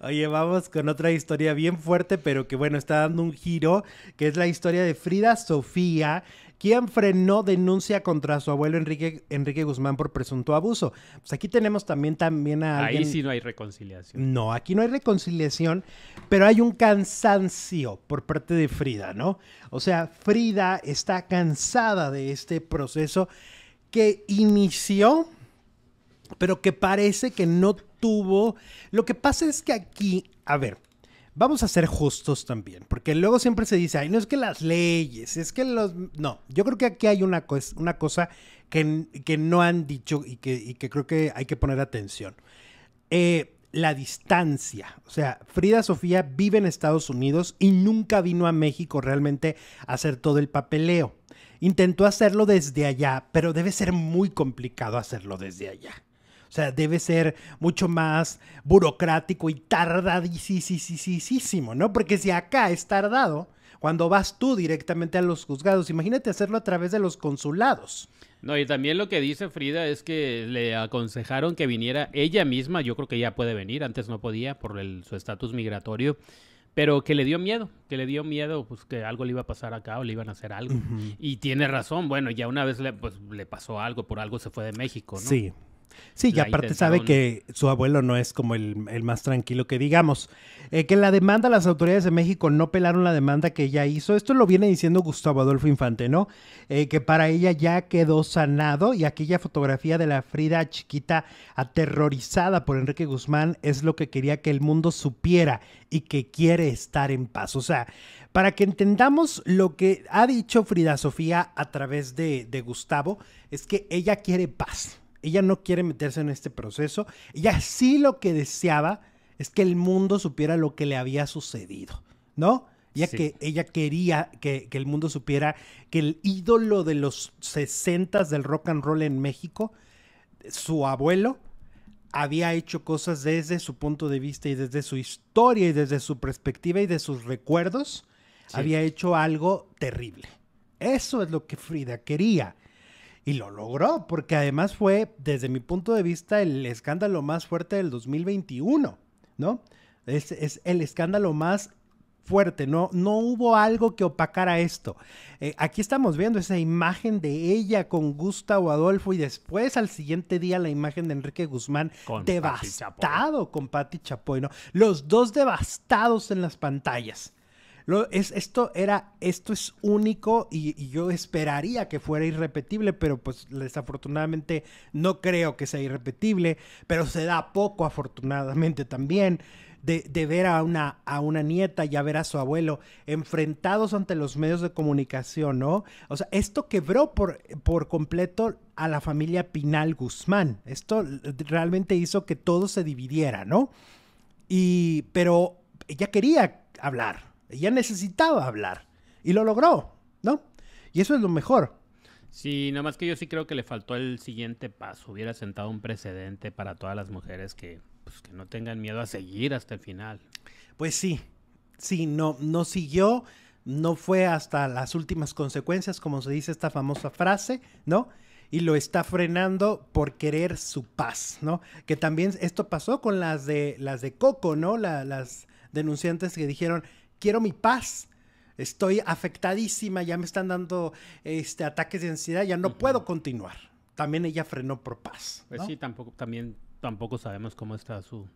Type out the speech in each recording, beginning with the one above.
Oye, vamos con otra historia bien fuerte, pero que bueno, está dando un giro, que es la historia de Frida Sofía, quien frenó denuncia contra su abuelo Enrique, Enrique Guzmán por presunto abuso. Pues aquí tenemos también, también a... Alguien... Ahí sí no hay reconciliación. No, aquí no hay reconciliación, pero hay un cansancio por parte de Frida, ¿no? O sea, Frida está cansada de este proceso que inició pero que parece que no tuvo. Lo que pasa es que aquí, a ver, vamos a ser justos también, porque luego siempre se dice, ay, no es que las leyes, es que los... No, yo creo que aquí hay una, una cosa que, que, no han dicho y que, creo que hay que poner atención. Eh, la distancia, o sea, Frida Sofía vive en Estados Unidos y nunca vino a México realmente a hacer todo el papeleo. Intentó hacerlo desde allá, pero debe ser muy complicado hacerlo desde allá. O sea, debe ser mucho más burocrático y tardadísimo, ¿no? Porque si acá es tardado, cuando vas tú directamente a los juzgados, imagínate hacerlo a través de los consulados. No, y también lo que dice Frida es que le aconsejaron que viniera ella misma, yo creo que ya puede venir, antes no podía por su estatus migratorio, pero que le dio miedo, que le dio miedo pues que algo le iba a pasar acá o le iban a hacer algo. Y tiene razón, bueno, ya una vez le, pues, le pasó algo, por algo se fue de México, ¿no? Sí, Sí, y aparte sabe que su abuelo no es como el, más tranquilo que digamos. Eh, que la demanda, las autoridades de México no pelaron la demanda que ella hizo. Esto lo viene diciendo Gustavo Adolfo Infante, ¿no? Eh, que para ella ya quedó sanado y aquella fotografía de la Frida chiquita aterrorizada por Enrique Guzmán es lo que quería que el mundo supiera y que quiere estar en paz. O sea, para que entendamos lo que ha dicho Frida Sofía a través de, de Gustavo, es que ella quiere paz ella no quiere meterse en este proceso. Ella sí lo que deseaba es que el mundo supiera lo que le había sucedido, ¿no? Ya que, ella quería que, el mundo supiera que el ídolo de los 60 del rock and roll en México, su abuelo, había hecho cosas desde su punto de vista y desde su historia y desde su perspectiva y de sus recuerdos, había hecho algo terrible. Eso es lo que Frida quería. Y lo logró, porque además fue, desde mi punto de vista, el escándalo más fuerte del 2021, ¿no? Es, es el escándalo más fuerte, no, no hubo algo que opacara esto. Eh, aquí estamos viendo esa imagen de ella con Gustavo Adolfo y después al siguiente día la imagen de Enrique Guzmán devastado con Patti Chapoy, ¿no? Los dos devastados en las pantallas es, esto era, esto es único y, yo esperaría que fuera irrepetible, pero pues desafortunadamente no creo que sea irrepetible, pero se da poco afortunadamente también. De, ver a una, a una nieta y a ver a su abuelo enfrentados ante los medios de comunicación, ¿no? O sea, esto quebró por, por completo a la familia Pinal Guzmán. Esto realmente hizo que todo se dividiera, ¿no? Y, pero ella quería hablar, ella necesitaba hablar y lo logró, ¿no? Y eso es lo mejor. Sí, nada más que yo sí creo que le faltó el siguiente paso. Hubiera sentado un precedente para todas las mujeres pues, que, no tengan miedo a seguir hasta el final. Pues sí, sí, no, no siguió, no fue hasta las últimas consecuencias, como se dice esta famosa frase, ¿no? Y lo está frenando por querer su paz, ¿no? Que también esto pasó con las de las de Coco, ¿no? las denunciantes que dijeron quiero mi paz. Estoy afectadísima, ya me están dando este, ataques de ansiedad, ya no puedo continuar. También ella frenó por paz. Pues sí, tampoco, también tampoco sabemos cómo está su,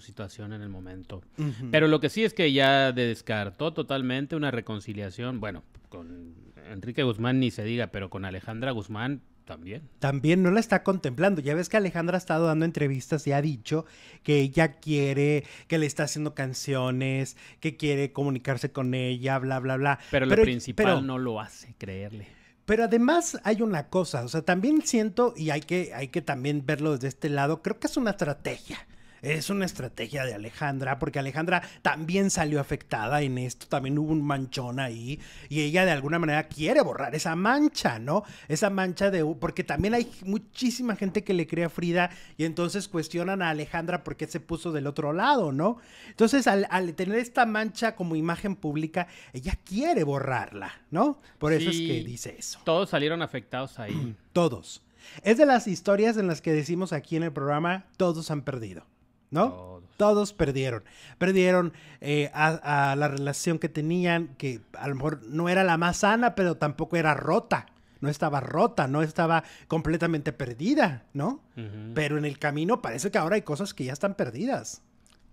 situación en el momento. Pero lo que sí es que ya descartó totalmente una reconciliación, bueno, con Enrique Guzmán ni se diga, pero con Alejandra Guzmán también. También no la está contemplando. Ya ves que Alejandra ha estado dando entrevistas y ha dicho que ella quiere, que le está haciendo canciones, que quiere comunicarse con ella, bla, bla, bla. Pero, lo principal no lo hace, creerle. Pero además hay una cosa, o sea, también siento, y hay que, hay que también verlo desde este lado, creo que es una estrategia es una estrategia de Alejandra, porque Alejandra también salió afectada en esto, también hubo un manchón ahí, y ella de alguna manera quiere borrar esa mancha, ¿no? Esa mancha de... porque también hay muchísima gente que le crea a Frida y entonces cuestionan a Alejandra por qué se puso del otro lado, ¿no? Entonces, al, tener esta mancha como imagen pública, ella quiere borrarla, ¿no? Por eso es que dice eso. Todos salieron afectados ahí. Todos. Es de las historias en las que decimos aquí en el programa, todos han perdido. ¿no? Todos, perdieron. Perdieron eh, a, la relación que tenían, que a lo mejor no era la más sana, pero tampoco era rota. No estaba rota, no estaba completamente perdida, ¿no? Pero en el camino parece que ahora hay cosas que ya están perdidas.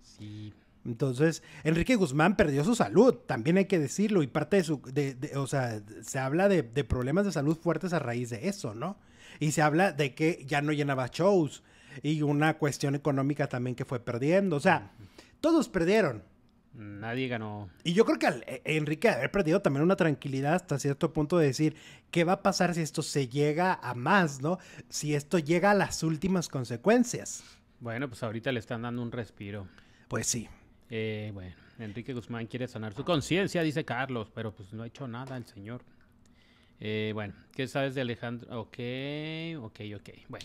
Sí. Entonces, Enrique Guzmán perdió su salud, también hay que decirlo, y parte de su, de, o sea, se habla de, de, problemas de salud fuertes a raíz de eso, ¿no? Y se habla de que ya no llenaba shows, y una cuestión económica también que fue perdiendo. O sea, todos perdieron. Nadie ganó. Y yo creo que eh, Enrique haber perdido también una tranquilidad hasta cierto punto de decir, ¿qué va a pasar si esto se llega a más, no? Si esto llega a las últimas consecuencias. Bueno, pues ahorita le están dando un respiro. Pues sí. Eh, bueno, Enrique Guzmán quiere sanar su conciencia, dice Carlos, pero pues no ha hecho nada el señor. Eh, bueno, ¿qué sabes de Alejandro? Ok, ok, ok. Bueno,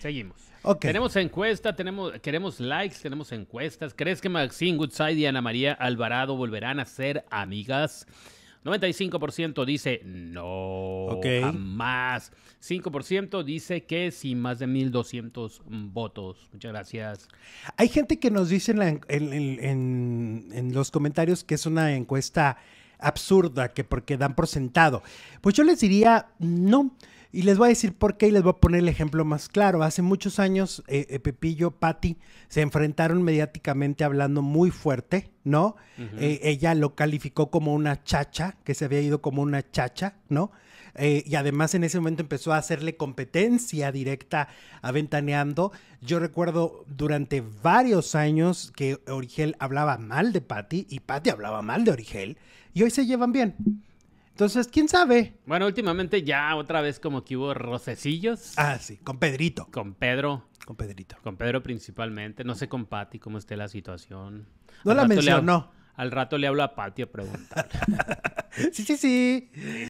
Seguimos. Tenemos encuesta, tenemos, queremos likes, tenemos encuestas. ¿Crees que Maxine Goodside y Ana María Alvarado volverán a ser amigas? 95% dice no, jamás. 5% dice que sin más de 1.200 votos. Muchas gracias. Hay gente que nos dice en, en los comentarios que es una encuesta absurda, que porque dan por sentado. Pues yo les diría, no. Y les voy a decir por qué y les voy a poner el ejemplo más claro. Hace muchos años, eh, eh, Pepillo, Patti se enfrentaron mediáticamente hablando muy fuerte, ¿no? Eh, ella lo calificó como una chacha, que se había ido como una chacha, ¿no? y además en ese momento empezó a hacerle competencia directa aventaneando. Yo recuerdo durante varios años que Origel hablaba mal de Patti y Patti hablaba mal de Origel y hoy se llevan bien. Entonces, quién sabe. Bueno, últimamente ya otra vez como que hubo rocecillos. Ah, sí, con Pedrito. Con Pedro. Con Pedrito. Con Pedro principalmente. No sé con Pati cómo esté la situación. No la mencionó. al rato le hablo a Pati a preguntar. sí, sí, sí.